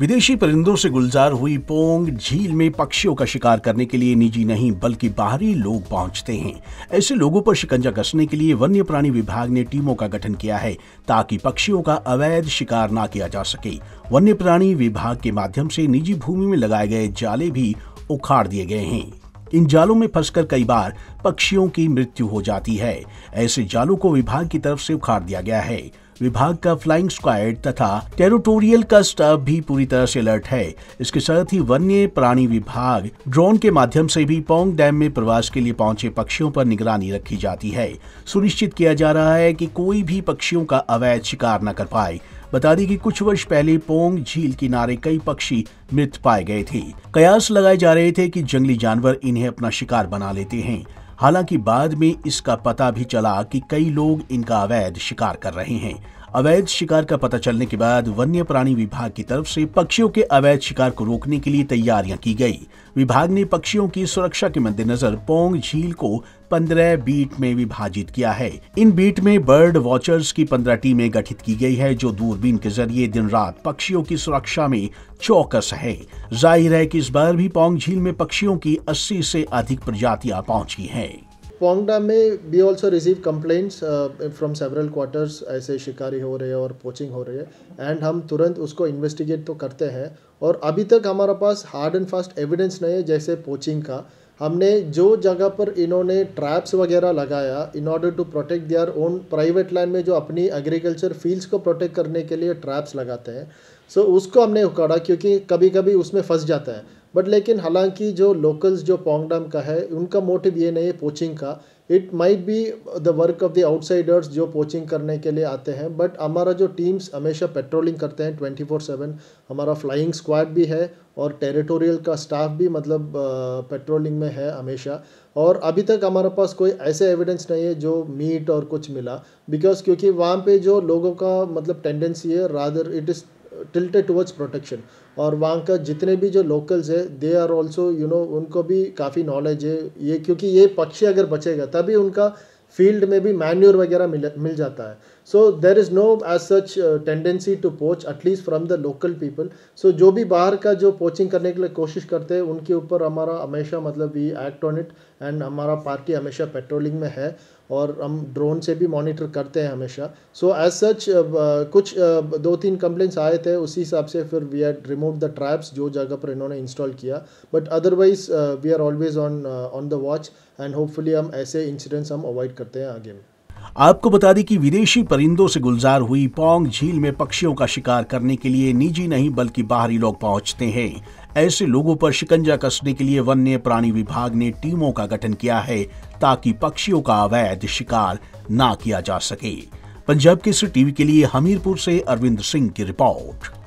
विदेशी परिंदों से गुलजार हुई पोंग झील में पक्षियों का शिकार करने के लिए निजी नहीं बल्कि बाहरी लोग पहुंचते हैं ऐसे लोगों पर शिकंजा कसने के लिए वन्य प्राणी विभाग ने टीमों का गठन किया है ताकि पक्षियों का अवैध शिकार ना किया जा सके वन्य प्राणी विभाग के माध्यम से निजी भूमि में लगाए गए जाले भी उखाड़ दिए गए हैं इन जालों में फंसकर कई बार पक्षियों की मृत्यु हो जाती है ऐसे जालों को विभाग की तरफ से उखाड़ दिया गया है विभाग का फ्लाइंग स्क्वाड तथा टेरिटोरियल का स्टाफ भी पूरी तरह से अलर्ट है इसके साथ ही वन्य प्राणी विभाग ड्रोन के माध्यम से भी पोंग डैम में प्रवास के लिए पहुंचे पक्षियों पर निगरानी रखी जाती है सुनिश्चित किया जा रहा है कि कोई भी पक्षियों का अवैध शिकार न कर पाए बता दी कि कुछ वर्ष पहले पोंग झील किनारे कई पक्षी मृत पाए गए थे कयास लगाए जा रहे थे कि जंगली जानवर इन्हें अपना शिकार बना लेते हैं हालांकि बाद में इसका पता भी चला कि कई लोग इनका अवैध शिकार कर रहे हैं अवैध शिकार का पता चलने के बाद वन्य प्राणी विभाग की तरफ से पक्षियों के अवैध शिकार को रोकने के लिए तैयारियां की गई विभाग ने पक्षियों की सुरक्षा के मद्देनजर पोंग झील को पंद्रह बीट में विभाजित किया है इन बीट में बर्ड वॉचर्स की पंद्रह टीमें गठित की गई है जो दूरबीन के जरिए दिन रात पक्षियों की सुरक्षा में चौकस है जाहिर है कि इस बार भी पोंग झील में पक्षियों की 80 से अधिक प्रजातियां पहुंची हैं पोंगडा में we also receive complaints from several quarters ऐसे शिकारी हो रहे हैं और पोचिंग हो रही है एंड हम तुरंत उसको इन्वेस्टिगेट तो करते हैं और अभी तक हमारे पास हार्ड एंड फास्ट एविडेंस नहीं है जैसे पोचिंग का हमने जो जगह पर इन्होंने ट्रैप्स वगैरह लगाया in order to protect their own private land में जो अपनी एग्रीकल्चर फील्ड्स को प्रोटेक्ट करने के लिए ट्रैप्स लगाते हैं सो so, उसको हमने उखाड़ा क्योंकि कभी कभी उसमें फंस जाता है बट लेकिन हालांकि जो लोकल्स जो पोंगडम का है उनका मोटिव ये नहीं है पोचिंग का it might be the work of the outsiders जो कोचिंग करने के लिए आते हैं बट हमारा जो टीम्स हमेशा पेट्रोलिंग करते हैं ट्वेंटी फोर सेवन हमारा फ्लाइंग स्क्वाड भी है और टेरिटोरियल का स्टाफ भी मतलब पेट्रोलिंग में है हमेशा और अभी तक हमारे पास कोई ऐसे एविडेंस नहीं है जो मीट और कुछ मिला बिकॉज क्योंकि वहाँ पे जो लोगों का मतलब टेंडेंसी है rather it is tilted towards protection और वहाँ का जितने भी जो लोकल्स है they are also you know उनको भी काफ़ी नॉलेज है ये क्योंकि ये पक्षी अगर बचेगा तभी उनका फील्ड में भी मैन्यूर वगैरह मिल मिल जाता है so there is no as such tendency to poach at least from the local people so जो भी बाहर का जो पोचिंग करने के लिए कोशिश करते हैं उनके ऊपर हमारा हमेशा मतलब we act on it and हमारा पार्टी हमेशा पेट्रोलिंग में है और हम ड्रोन से भी मॉनिटर करते हैं हमेशा सो एज सच कुछ uh, दो तीन कंप्लेंट्स आए थे उसी हिसाब से फिर we had remove the traps जो जगह पर इन्होंने इंस्टॉल किया but otherwise we are always on on the watch and hopefully हम ऐसे इंसिडेंट्स हम अवॉइड करते हैं आगे में आपको बता दें कि विदेशी परिंदों से गुलजार हुई पोंग झील में पक्षियों का शिकार करने के लिए निजी नहीं बल्कि बाहरी लोग पहुंचते हैं ऐसे लोगों पर शिकंजा कसने के लिए वन्य प्राणी विभाग ने टीमों का गठन किया है ताकि पक्षियों का अवैध शिकार ना किया जा सके पंजाब केसरी टीवी के लिए हमीरपुर से अरविंद सिंह की रिपोर्ट